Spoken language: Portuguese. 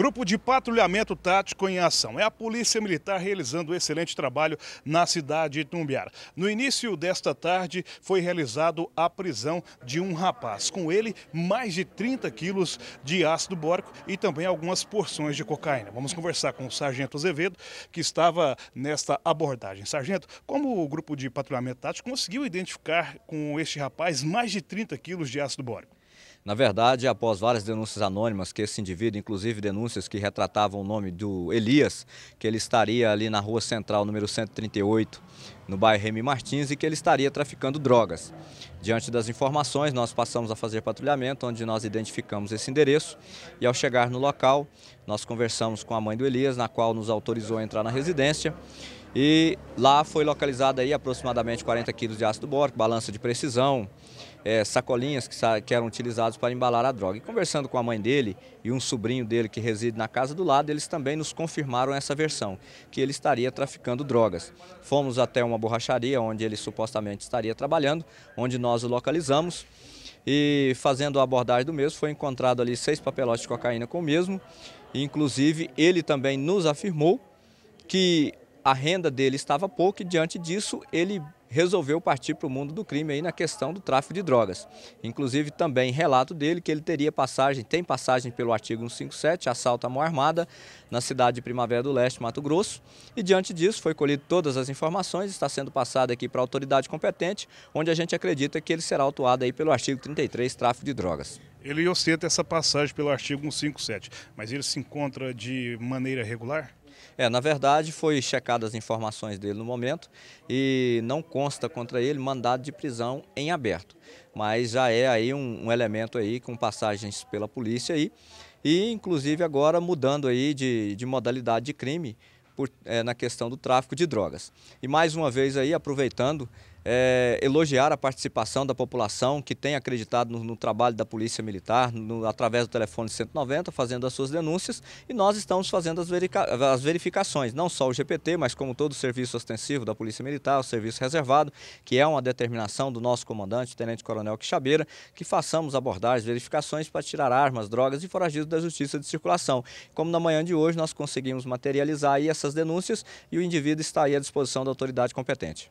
Grupo de patrulhamento tático em ação. É a Polícia Militar realizando um excelente trabalho na cidade de Tumbiar. No início desta tarde foi realizado a prisão de um rapaz. Com ele, mais de 30 quilos de ácido bórico e também algumas porções de cocaína. Vamos conversar com o Sargento Azevedo, que estava nesta abordagem. Sargento, como o Grupo de Patrulhamento Tático conseguiu identificar com este rapaz mais de 30 quilos de ácido bórico? Na verdade, após várias denúncias anônimas que esse indivíduo, inclusive denúncias que retratavam o nome do Elias, que ele estaria ali na rua central, número 138, no bairro Remy Martins e que ele estaria traficando drogas. Diante das informações, nós passamos a fazer patrulhamento, onde nós identificamos esse endereço e ao chegar no local, nós conversamos com a mãe do Elias, na qual nos autorizou a entrar na residência e lá foi localizado aí aproximadamente 40 quilos de ácido bórico, balança de precisão, é, sacolinhas que, que, eram utilizados para embalar a droga. E conversando com a mãe dele e um sobrinho dele que reside na casa do lado, eles também nos confirmaram essa versão, que ele estaria traficando drogas. Fomos até uma borracharia onde ele supostamente estaria trabalhando, onde nós o localizamos. E fazendo a abordagem do mesmo, foi encontrado ali seis papelotes de cocaína com o mesmo. Inclusive, ele também nos afirmou que a renda dele estava pouca e diante disso ele resolveu partir para o mundo do crime aí na questão do tráfico de drogas. Inclusive também relato dele que ele teria passagem, tem passagem pelo artigo 157, assalto à mão armada, na cidade de Primavera do Leste, Mato Grosso. E diante disso foi colhido todas as informações, está sendo passada aqui para a autoridade competente, onde a gente acredita que ele será autuado aí pelo artigo 33, tráfico de drogas. Ele ostenta essa passagem pelo artigo 157, mas ele se encontra de maneira regular? É, na verdade, foi checadas as informações dele no momento e não consta contra ele mandado de prisão em aberto. Mas já é aí um, um elemento aí com passagens pela polícia aí e inclusive agora mudando aí de, de modalidade de crime por, é, na questão do tráfico de drogas. E mais uma vez aí aproveitando é, elogiar a participação da população que tem acreditado no, no trabalho da Polícia Militar, no, através do telefone 190, fazendo as suas denúncias, e nós estamos fazendo as, verica, as, verificações, não só o GPT, mas como todo o serviço ostensivo da Polícia Militar, o serviço reservado, que é uma determinação do nosso comandante, Tenente Coronel Quixabeira, que façamos abordagens, verificações para tirar armas, drogas e foragidos da justiça de circulação. Como na manhã de hoje nós conseguimos materializar essas denúncias e o indivíduo está aí à disposição da autoridade competente.